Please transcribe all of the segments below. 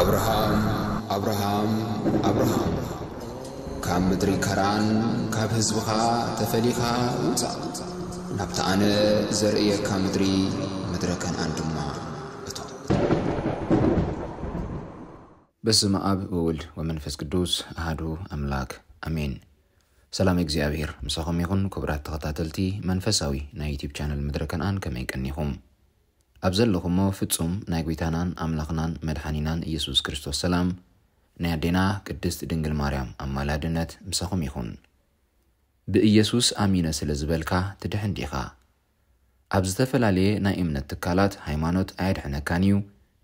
አብርሃም አብርሃም አብርሃም ካብ ምድሪ ከራን ካብ ህዝብኻ ተፈሊኻ ውፃ ናብቲ ኣነ ዘርእየካ ምድሪ ምድረ ከነኣን ድማ እቶ በስመ ኣብ ውውል ወመንፈስ ቅዱስ ኣሃዱ ኣምላክ ኣሜን ሰላም እግዚኣብሄር ምሳኹም ይኹን ክቡራት ተኸታተልቲ መንፈሳዊ ናይ ዩትብ ቻነል ምድረ ከነኣን ከመይ ቀኒኹም ኣብ ዘለኹሞ ፍጹም ናይ ጐይታናን ኣምላኽናን መድሓኒናን ኢየሱስ ክርስቶስ ሰላም ናይ ኣዴና ቅድስት ድንግል ማርያም ኣማላድነት ምሳኹም ይኹን ብኢየሱስ ኣሚነ ስለ ዝበልካ ትድሕን ዲኻ ኣብ ዝተፈላለየ ናይ እምነት ትካላት ሃይማኖት ኣየድሕነካን እዩ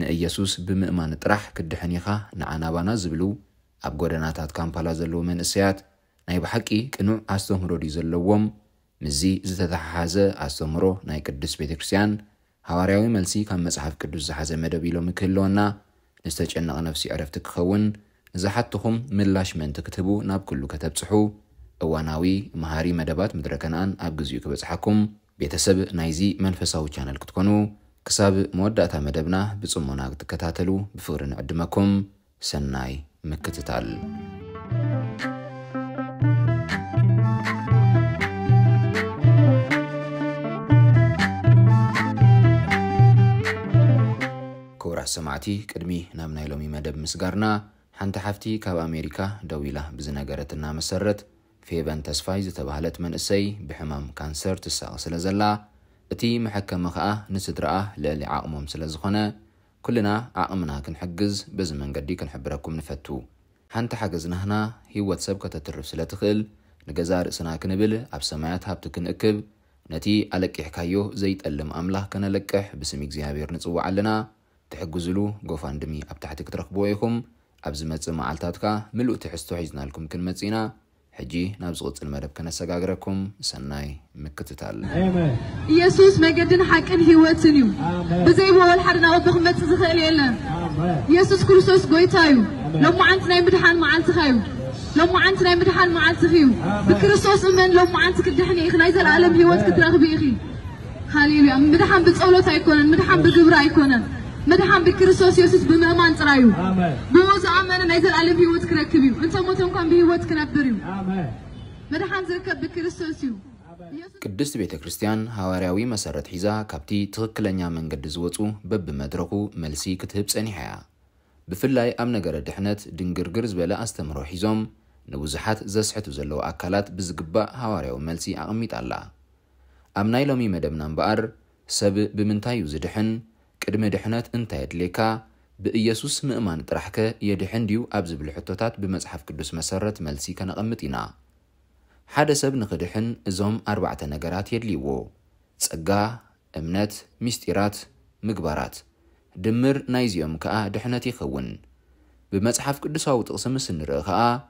ንኢየሱስ ብምእማን ጥራሕ ክድሕን ኢኻ ንዓናባና ዝብሉ ኣብ ጐደናታት ካምፓላ ዘለዉ መንእሰያት ናይ ብሓቂ ቅኑዕ ኣስተምህሮ ድዩ ዘለዎም ምዚ ዝተተሓሓዘ ኣስተምህሮ ናይ ቅዱስ ቤተ ክርስትያን ሃዋርያዊ መልሲ ካብ መፅሓፍ ቅዱስ ዝሓዘ መደብ ኢሎም ክህልወና ንዝተጨነቐ ነፍሲ ዕረፍቲ ክኸውን ንዝሓትኹም ምላሽ መንቲ ክትህቡ ናብ ኩሉ ከተብፅሑ እዋናዊ መሃሪ መደባት ምድረ ከነኣን ኣብ ግዜኡ ክበፅሓኩም ቤተሰብ ናይዚ መንፈሳዊ ቻነል ክትኮኑ ክሳብ መወዳእታ መደብና ብፅሞና ክትከታተሉ ብፍቅሪ ንዕድመኩም ሰናይ ምክትታል ሰማዕቲ ቅድሚ ናብ ናይ ሎሚ መደብ ምስጋርና ሓንቲ ሓፍቲ ካብ ኣሜሪካ ደው ኢላ ብዝነገረትና መሰረት ፌበን ተስፋይ ዝተባህለት መንእሰይ ብሕማም ካንሰር ትሳቕ ስለ ዘላ እቲ መሐከመ ከዓ ንስድረኣ ልዕሊ ዓቕሞም ስለ ዝኾነ ኩልና ዓቕምና ክንሕግዝ በዚ መንገዲ ክንሕብረኩም ንፈቱ ሓንቲ ሓገዝናህና ህይወት ሰብ ከተትርፍ ስለ ትኽእል ንገዛ ርእስና ክንብል ኣብ ሰማያት ሃብቲ ክንእክብ ነቲ ኣለቂሕካዮ ዘይጠልም ኣምላኽ ከነለቅሕ ብስም እግዚኣብሔር ንፅዋዕ ኣለና ትሕግዝሉ ጎፋንድሚ ኣብ ታሕቲ ክትረኽብዎ ኢኹም ኣብ ዝመፅእ መዓልትትካ ምሉእ ትሕዝቶ ሒዝናልኩም ክንመፅ ኢና ሕጂ ናብ ዝቕፅል መደብ ከነሰጋግረኩም ሰናይ ምክትታል ኢየሱስ መገድን ሓቅን ህይወትን እዩ ብዘይሞ ወልሓደ ናወቦ ክመፅእ ዝኽእል የለን ኢየሱስ ክርስቶስ ጎይታ እዩ ሎማዓንቲ ናይ ምድሓን መዓልትኻ እዩ ሎማዓንቲ ናይ ምድሓን መዓልትኺ እዩ ብክርስቶስ እመን ሎማዓንቲ ክድሕኒ ኢኺ ናይ ዘለኣለም ህይወት ክትረኽቢ ኢኺ ሃሌሉያ ምድሓን ብፀሎት ኣይኮነን ምድሓን ብግብሪ ኣይኮነን መድሃን ብክርስቶስ ኢየሱስ ብመማን ጥራዩ ብወዝ አመነ ናይ ዘለዓለም ህይወት ክረክብ እዩ እንተ ሞተ እንኳን ብህይወት ክነብር እዩ መድሃን ዝርከብ ብክርስቶስ እዩ ቅድስት ቤተ ክርስቲያን ሐዋርያዊ መሰረት ሒዛ ካብቲ ትኽክለኛ መንገዲ ዝወፁ በብመድረኹ መልሲ ክትህብ ጸኒሐ እያ ብፍላይ ኣብ ነገረ ድሕነት ድንግርግር ዝበለ ኣስተምህሮ ሒዞም ንብዙሓት ዘስሕቱ ዘለዉ ኣካላት ብዝግባእ ሃዋርያዊ መልሲ ኣቐሚጣ ኣላ ኣብ ናይ ሎሚ መደብና እምበኣር ሰብ ብምንታይ እዩ ዝድሕን كدم دحنات انت يدليكا بإيسوس مأمان ترحكة يدحن ديو أبزب الحطوتات بمزحف كدوس مسارة ملسي كان أغمتنا حدا سب نخدحن زوم أربعة نقرات يدليوو تسقا أمنات ميستيرات مقبارات دمر نايزيوم كأه دحنات يخون بمزحف كدوساو تقسم سنرى كأه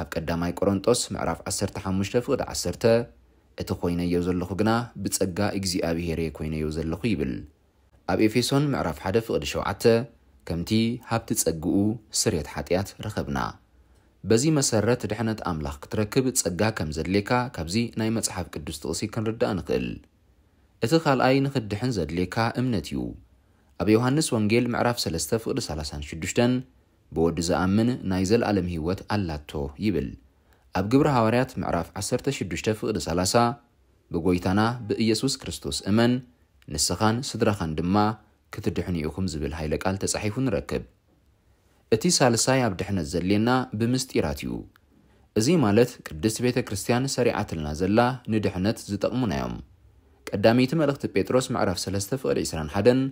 ኣብ ቀዳማይ ቆሮንጦስ ምዕራፍ 15 ፍቕዲ 10 እቲ ኮይነዮ ዘለኹ ግና ብጸጋ እግዚኣብሔረ ኮይነዮ ዘለኹ ይብል ኣብ ኤፌሶን ምዕራፍ 1 ፍቕዲ 7 ከምቲ ሃብቲ ጸግኡ ስርየት ሓጢኣት ረኸብና በዚ መሰረት ድሕነት ኣምላኽ ክትረክብ ጸጋ ከም ዘድልየካ ካብዚ ናይ መጽሓፍ ቅዱስ ጥቕሲ ክንርዳእ ንኽእል እቲ ኻልኣይ ንኽድሕን ዘድልየካ እምነት እዩ ኣብ ዮሃንስ ወንጌል ምዕራፍ 3 ፍቕዲ 36 ብወዲ ዝኣምን ናይ ዘለኣለም ህይወት ኣላቶ ይብል ኣብ ግብሪ ሃዋርያት ምዕራፍ 16 ፍቕዲ 30 ብጎይታና ብኢየሱስ ክርስቶስ እመን ንስኻን ስድራኻን ድማ ክትድሕን ኢኹም ዝብል ሃይለ ቃል ተጻሒፉ ንረክብ እቲ ሳልሳይ ኣብ ድሕነት ዘልየና ብምስጢራት እዩ እዚ ማለት ቅድስት ቤተ ክርስቲያን ሰሪዓትልና ዘላ ንድሕነት ዝጠቕሙናዮም ቀዳመይቲ መልእኽቲ ጴጥሮስ ምዕራፍ 3 ፍቕዲ 21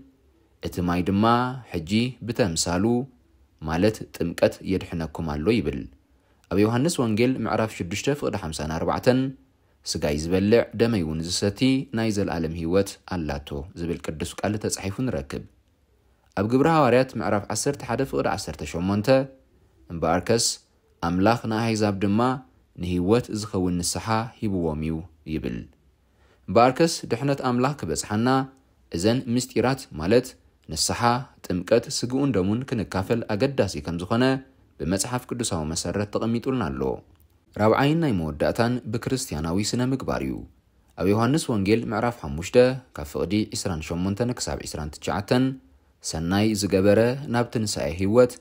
እቲ ማይ ድማ ሕጂ ብተምሳሉ ማለት ጥምቀት የድሕነኩም ኣሎ ይብል ኣብ ዮሃንስ ወንጌል ምዕራፍ 6 ፍቕዲ 54 ስጋ ዝበልዕ ደመይ እውን ዝሰቲ ናይ ዘለኣለም ህይወት ኣላቶ ዝብል ቅዱስ ቃል ተጻሒፉ ንረክብ ኣብ ግብሪ ሃዋርያት ምዕራፍ 11 ፍቕዲ 18 እምበኣርከስ ኣምላኽ ንኣሕዛብ ድማ ንህይወት ዝኸውን ንስሓ ሂብዎም እዩ ይብል እምበኣርከስ ድሕነት ኣምላኽ ክበጽሓና እዘን ምስጢራት ማለት ንስሓ ጥምቀት ስግኡን ደሙን ክንካፈል ኣገዳሲ ከም ዝኾነ ብመጽሓፍ ቅዱሳዊ መሰረት ተቐሚጡልና ኣሎ ራብዓይን ናይ መወዳእታን ብክርስትያናዊ ስነ ምግባር እዩ ኣብ ዮሃንስ ወንጌል ምዕራፍ 5 ካብ ፍቕዲ 28 ክሳብ 29 ሰናይ ዝገበረ ናብ ትንሳኤ ህይወት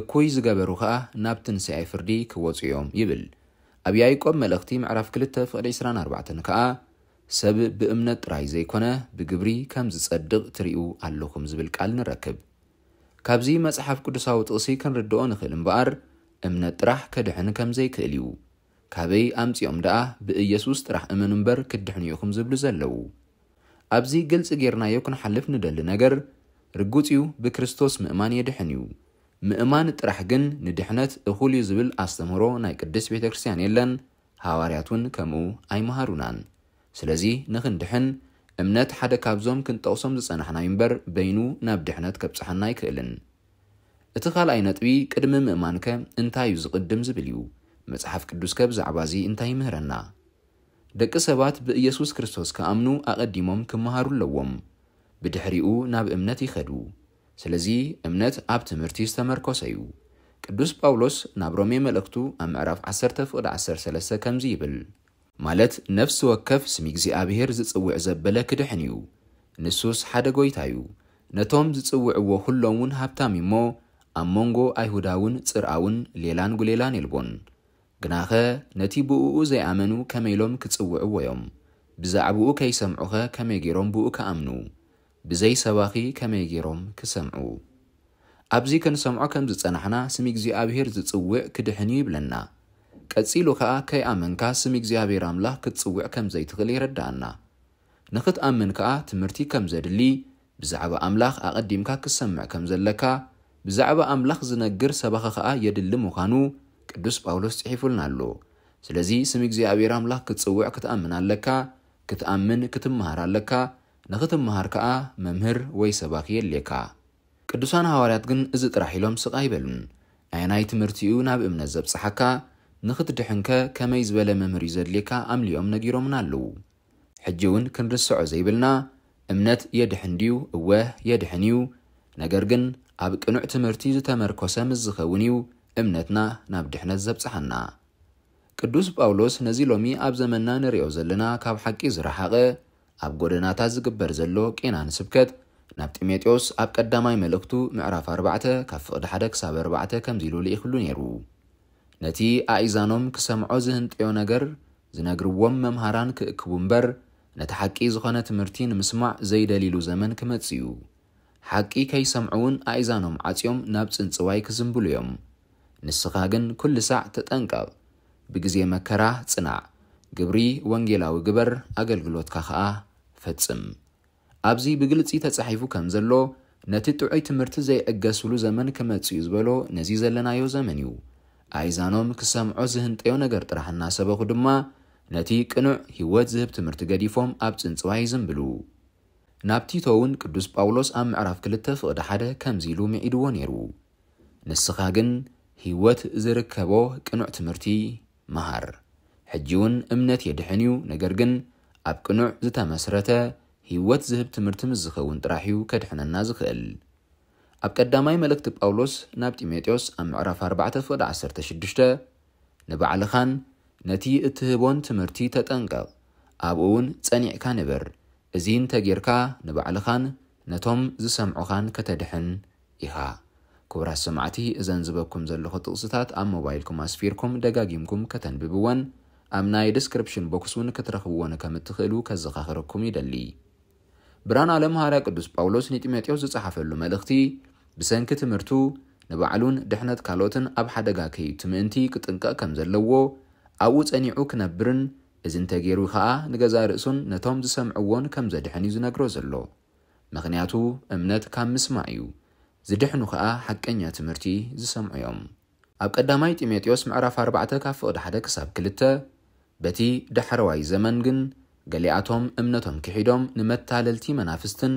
እኩይ ዝገበሩ ከዓ ናብ ትንሳኤ ፍርዲ ክወፁ እዮም ይብል ኣብ ያይቆብ መልእኽቲ ምዕራፍ 2 ፍቕዲ 24 ከዓ ሰብ ብእምነት ጥራይ ዘይኮነ ብግብሪ ከም ዝጸድቕ ትርእዩ ኣለኹም ዝብል ቃል ንረክብ ካብዚ መጽሓፍ ቅዱሳዊ ጥቕሲ ክንርድኦ ንኽእል እምበኣር እምነት ጥራሕ ከድሕን ከም ዘይክእል እዩ ካበይ ኣምፂኦም ደኣ ብኢየሱስ ጥራሕ እመን እምበር ክድሕንዮኩም ዝብሉ ዘለዉ ኣብዚ ግልፂ ጌርናዮ ክንሓልፍ ንደሊ ነገር ርጉፅ እዩ ብክርስቶስ ምእማን የድሕን እዩ ምእማን ጥራሕ ግን ንድሕነት እኹል እዩ ዝብል ኣስተምህሮ ናይ ቅድስ ቤተ ክርስትያን የለን ሃዋርያት እውን ከምኡ ኣይመሃሩናን ስለዚ ንክንድሕን እምነት ሓደ ካብዞም ክንጠቕሶም ዝፀናሕናዩ እምበር በይኑ ናብ ድሕነት ከብፅሓና ኣይክእልን እቲ ካልኣይ ነጥቢ ቅድሚ ምእማንከ እንታይ እዩ ዝቕድም ዝብል እዩ መጽሓፍ ቅዱስ ብዛዕባ እዚ እንታይ ይምህረና? ደቂ ሰባት ብኢየሱስ ክርስቶስ ክኣምኑ ኣቐዲሞም ክመሃሩ ኣለዎም ብድሕሪኡ ናብ እምነት ይኸዱ ስለዚ እምነት ኣብ ትምህርቲ ዝተመርኮሰ እዩ ቅዱስ ጳውሎስ ናብ ሮሜ መልእክቱ ኣብ ምዕራፍ 10 ፍቕዲ 13 ከምዚ ይብል ማለት ነፍሲ ወከፍ ስሚ እግዚኣብሄር ዝጽውዕ ዘበለ ክድሕን እዩ ንሱስ ሓደ ጐይታ እዩ ነቶም ዝጽውዕዎ ኵሎም እውን ሃብታም እሞ ኣብ መንጎ ኣይሁዳውን ጽርኣውን ሌላን ጉሌላን የልቦን ግናኸ ነቲ ብእኡ ዘይኣመኑ ከመይ ኢሎም ክጽውዕዎ እዮም ብዛዕባኡ ከይሰምዑኸ ከመይ ገይሮም ብኡ ከኣምኑ ብዘይ ሰባኺ ከመይ ገይሮም ክሰምዑ ኣብዚ ክንሰምዖ ከም ዝጸናሕና ስሚ እግዚኣብሔር ዝጽውዕ ክድሕን እዩ ይብለና ቀጺሉ ከዓ ከይኣመንካ ስሚ እግዚኣብሔር ኣምላኽ ክትጽውዕ ከም ዘይትኽእል ይረዳኣና ንኽትኣምን ከዓ ትምህርቲ ከም ዘድሊ ብዛዕባ ኣምላኽ ኣቐዲምካ ክሰምዕ ከም ዘለካ ብዛዕባ ኣምላኽ ዝነግር ሰባኺ ከዓ የድሊ ምዃኑ ቅዱስ ጳውሎስ ጽሒፉልና ኣሎ ስለዚ ስም እግዚኣብሔር ኣምላኽ ክትፅውዕ ክትኣምን ኣለካ ክትኣምን ክትምሃር ኣለካ ንኽትምሃር ከዓ መምህር ወይ ሰባኺ የልየካ ቅዱሳን ሃዋርያት ግን እዚ ጥራሕ ኢሎም ስቓ ይበሉን ናይ ናይ ትምህርቲኡ ናብ እምነት ዘብፅሓካ ንኽትድሕንከ ከመይ ዝበለ መምህር እዩ ዘድልየካ ኣምሊኦም ነጊሮምን ኣለዉ ሕጂ እውን ክንርስዖ ዘይብልና እምነት የድሕን ድዩ እወ የድሕን እዩ ነገር ግን ኣብ ቅኑዕ ትምህርቲ ዝተመርኮሰ ምስ ዝኸውን እዩ እምነትና ናብ ድሕነት ዘብፅሓና ቅዱስ ጳውሎስ ነዚ ሎሚ ኣብ ዘመንና ንሪኦ ዘለና ካብ ሓቂ ዝረሓቐ ኣብ ጎደናታት ዝግበር ዘሎ ቄና ንስብከት ናብ ጢሞቴዎስ ኣብ ቀዳማይ መልእክቱ ምዕራፍ 4 ካብ ፍቕዲ 1 ክሳብ 4 ከምዚ ኢሉ ልኢኽሉ ነይሩ ነቲ ኣእዛኖም ክሰምዖ ዝህንጥዮ ነገር ዝነግርዎም መምሃራን ክእክቡ እምበር ነቲ ሓቂ ዝኾነ ትምህርቲ ንምስማዕ ዘይደሊሉ ዘመን ክመጽ እዩ ሓቂ ከይሰምዑ እውን ኣእዛኖም ዓጺኦም ናብ ፅንፅዋይ ክዝምብሉ እዮም ንስኻ ግን ኩሉ ሳዕ ተጠንቀቕ ብግዜ መከራ ጽናዕ ግብሪ ወንጌላዊ ግበር ኣገልግሎትካ ኸኣ ፈጽም ኣብዚ ብግልፂ ተጻሒፉ ከም ዘሎ ነቲ ጥዑይ ትምህርቲ ዘይዕገስሉ ዘመን ክመጽ እዩ ዝበሎ ነዚ ዘለናዮ ዘመን እዩ ኣይዛኖም ክሰምዖ ዝህንጠዮ ነገር ጥራሕ እናሰበኹ ድማ ነቲ ቅኑዕ ህይወት ዝህብ ትምህርቲ ገዲፎም ኣብ ፅንፅዋ ይዝምብሉ ናብ ቲቶ እውን ቅዱስ ጳውሎስ ኣብ ምዕራፍ 2 ፍቕዲ ሓደ ከምዚ ኢሉ ምዒድዎ ነይሩ ንስኻ ግን ሕይወት ዝርከቦ ቅኑዕ ትምህርቲ መሃር ሕጂ እውን እምነት የድሕን እዩ ነገር ግን ኣብ ቅኑዕ ዝተመስረተ ህይወት ዝህብ ትምህርቲ ምስ ዝኸውን ጥራሕ እዩ ከድሕነና ዝኽእል ኣብ ቀዳማይ መልእክቲ ጳውሎስ ናብ ጢሞቴዎስ ኣብ ምዕራፍ 4 ፍቕዲ 16 ንባዕልኻን ነቲ እትህቦን ትምህርቲ ተጠንቀቕ ኣብኡ እውን ጸኒዕካ ንበር እዚ እንተጌርካ ንባዕልኻን ነቶም ዝሰምዑኻን ከተድሕን ኢኻ ክቡራት ሰማዕቲ እዘን ዝበኩም ዘለኹ ጥቕስታት ኣብ ሞባይልኩም ኣስፊርኩም ደጋጊምኩም ከተንብብወን ኣብ ናይ ዲስክሪፕሽን ቦክስ እውን ክትረኽብዎን ከም እትኽእሉ ከዘኻኽረኩም ይደሊ ብርሃን ኣለምሃርያ ቅዱስ ጳውሎስ ንጢሞቴዎስ ዝፀሓፈሉ መልእኽቲ ብሰንኪ ትምህርቱ ንባዕሉን ድሕነት ካልኦትን ኣብ ሓደጋ ከይድ ምእንቲ ክጥንቀቕ ከም ዘለዎ ኣብኡ ጸኒዑ ክነብርን እዚ እንተገይሩ ከዓ ንገዛ ርእሱን ነቶም ዝሰምዕዎን ከም ዘድሕን እዩ ዝነግሮ ዘሎ ምክንያቱ እምነት ካብ ምስማዕ እዩ ዝድሕኑ ከዓ ሓቀኛ ትምህርቲ ዝሰምዑ እዮም ኣብ ቀዳማይ ጢሞቴዎስ ምዕራፍ 4 ካብ ፍቕዲ 1 ክሳብ 2 በቲ ዳሕረዋይ ዘመን ግን ገሊኣቶም እምነቶም ክሒዶም ንመታለልቲ መናፍስትን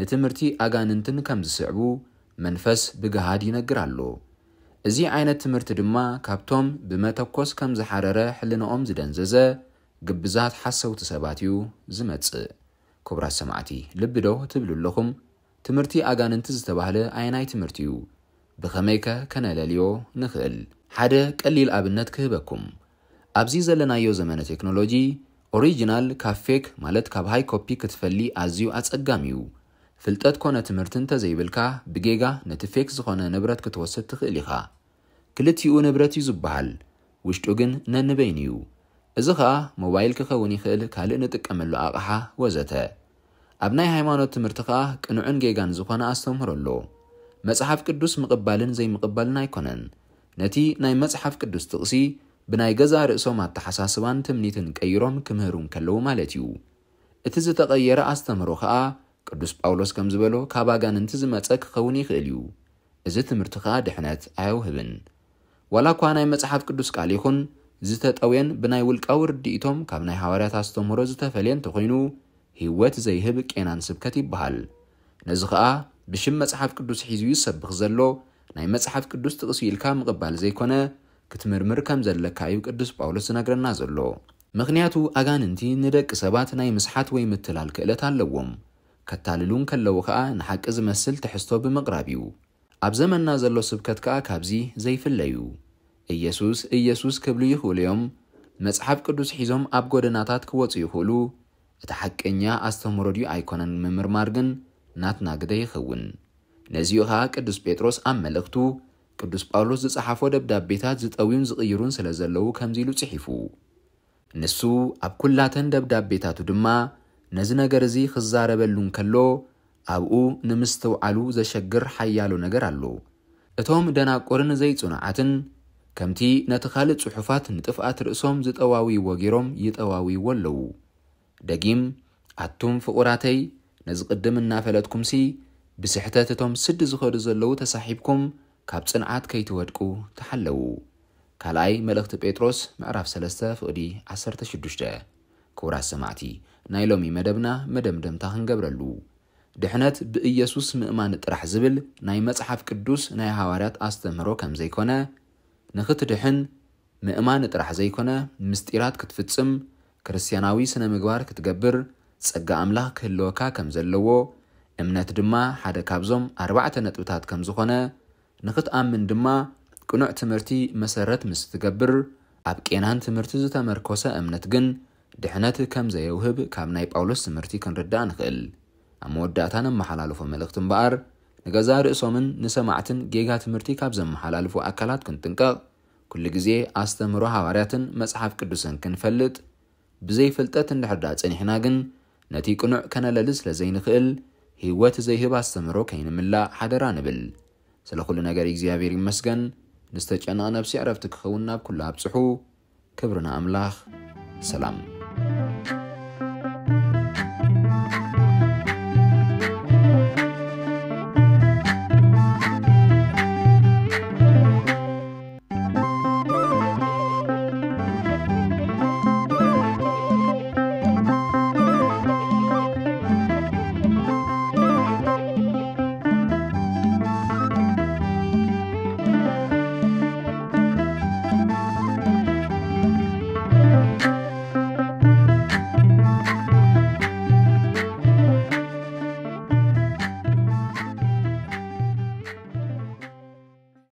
ንትምህርቲ ኣጋንንትን ከም ዝስዕቡ መንፈስ ብግሃድ ይነግር ኣሎ እዚ ዓይነት ትምህርቲ ድማ ካብቶም ብመተኮስ ከም ዝሓረረ ሕልንኦም ዝደንዘዘ ግብዛት ሓሰውቲ ሰባት እዩ ዝመጽእ ክቡራት ሰማዕቲ ልቢ ዶ ትብሉ ኣለኹም ትምህርቲ ኣጋንንቲ ዝተባህለ ኣየናይ ትምህርቲ እዩ ብኸመይ ከ ከነለልዮ ንኽእል ሓደ ቀሊል ኣብነት ክህበኩም ኣብዚ ዘለናዮ ዘመነ ቴክኖሎጂ ኦሪጂናል ካብ ፌክ ማለት ካብ ሃይ ኮፒ ክትፈሊ ኣዝዩ ኣጸጋሚ እዩ ፍልጠት ኮነ ትምህርቲ እንተዘይብልካ ብጌጋ ነቲ ፌክ ዝኾነ ንብረት ክትወስድ ትኽእል ኢኻ ክልቲኡ ንብረት እዩ ዝበሃል ውሽጡ ግን ነንበይን እዩ እዚ ኸኣ ሞባይል ክኸውን ይኽእል ካልእ ንጥቀመሉ ኣቕሓ ወዘተ ኣብ ናይ ሃይማኖት ትምህርቲ ከዓ ቅኑዕን ጌጋን ዝኾነ ኣስተምህሮ ኣሎ መፅሓፍ ቅዱስ ምቕባልን ዘይምቕባልን ኣይኮነን ነቲ ናይ መፅሓፍ ቅዱስ ጥቕሲ ብናይ ገዛ ርእሶም ኣተሓሳስባን ትምኒትን ቀይሮም ክምህሩን ከለዉ ማለት እዩ እቲ ዝተቐየረ ኣስተምህሮ ከዓ ቅዱስ ጳውሎስ ከም ዝበሎ ካብ ኣጋንንቲ ዝመፀ ክኸውን ይኽእል እዩ እዚ ትምህርቲ ከዓ ድሕነት ኣየውህብን ዋላ እኳ ናይ መፅሓፍ ቅዱስ ቃል ይኹን ዝተጠውየን ብናይ ውልቃዊ ርድኢቶም ካብ ናይ ሃዋርያት ኣስተምህሮ ዝተፈልየ እንተኮይኑ هیوت زیهب کنان سبکتی بحال نزخه بشم مصحف کدوس حیزی سبخ زلو نای مصحف کدوس تقصیل کام قبال زیکنه ክትምርምር ከም ዘለካ እዩ ቅዱስ ጳውሎስ ዝነግረና ዘሎ ምክንያቱ ኣጋንንቲ ንደቂ ሰባት ናይ ምስሓት ወይ ምትላል ክእለት ኣለዎም ከታልሉን ከለዉ ከዓ ንሓቂ ዝመስል ትሕዝቶ ብምቕራብ እዩ ኣብ ዘመንና ዘሎ ስብከት ከዓ ካብዚ ዘይፍለ እዩ ኢየሱስ ኢየሱስ ክብሉ ይኽእሉ እዮም መፅሓፍ ቅዱስ ሒዞም ኣብ ጎደናታት ክወፁ ይኽእሉ እቲ ሓቀኛ ኣስተምህሮ ድዩ ኣይኮነን ምምርማር ግን ናትና ግደ ይኸውን ነዚኡ ኸዓ ቅዱስ ጴጥሮስ ኣብ መልእኽቱ ቅዱስ ጳውሎስ ዝጸሓፎ ደብዳቤታት ዝጠውዩን ዝቕይሩን ስለ ዘለዉ ከምዚ ኢሉ ጽሒፉ ንሱ ኣብ ኵላተን ደብዳቤታቱ ድማ ነዚ ነገር እዚ ኽዛረበሉን ከሎ ኣብኡ ንምስትውዓሉ ዘሸግር ሓያሎ ነገር ኣሎ እቶም ደናቆርን ዘይጽኑዓትን ከምቲ ነቲ ኻልእ ጽሑፋት ንጥፍኣት ርእሶም ዝጠዋዊዎ ገይሮም ይጠዋዊዎ ኣለዉ ደጊም ኣቱም ፍቑራተይ ነዚ ቅድም እናፈለጥኩምሲ ብስሕተት እቶም ስዲ ዝኸዱ ዘለዉ ተሳሒብኩም ካብ ጽንዓት ከይትወድቁ ተሓለዉ ካልኣይ መልእኽቲ ጴጥሮስ ምዕራፍ 3 ፍቕዲ 16 ክቡራት ሰማዕቲ ናይ ሎሚ መደብና መደምደምታ ክንገብረሉ ድሕነት ብኢየሱስ ምእማን ጥራሕ ዝብል ናይ መጽሓፍ ቅዱስ ናይ ሃዋርያት ኣስተምህሮ ከም ዘይኮነ ንኽትድሕን ምእማን ጥራሕ ዘይኮነ ምስጢራት ክትፍጽም ክርስቲያናዊ ስነ ምግባር ክትገብር ጸጋ ኣምላኽ ክህልወካ ከም ዘለዎ እምነት ድማ ሓደ ካብዞም ኣርባዕተ ነጥብታት ከም ዝኾነ ንኽትኣምን ድማ ቅኑዕ ትምህርቲ መሰረት ምስ ትገብር ኣብ ቄናን ትምህርቲ ዝተመርኮሰ እምነት ግን ድሕነት ከም ዘየውህብ ካብ ናይ ጳውሎስ ትምህርቲ ክንርዳእ ንኽእል ኣብ መወዳእታ ነመሓላልፎ መልእኽቲ እምበኣር ንገዛ ርእሶምን ንሰማዕትን ጌጋ ትምህርቲ ካብ ዘመሓላልፉ ኣካላት ክንጥንቀቕ ኩሉ ግዜ ኣስተምሮ ሃዋርያትን መጽሓፍ ቅዱስን ክንፈልጥ بزي فلتات اندحردا صنيحناكن نتي قنوع كناللس لزين خيل هيوت زي هبا استمرو كينملا حدرا نبل سلخل نغير اغزيابير يمسغن نستچنا نفسي عرفتك خوننا بكل ابصحو كبرنا املاخ سلام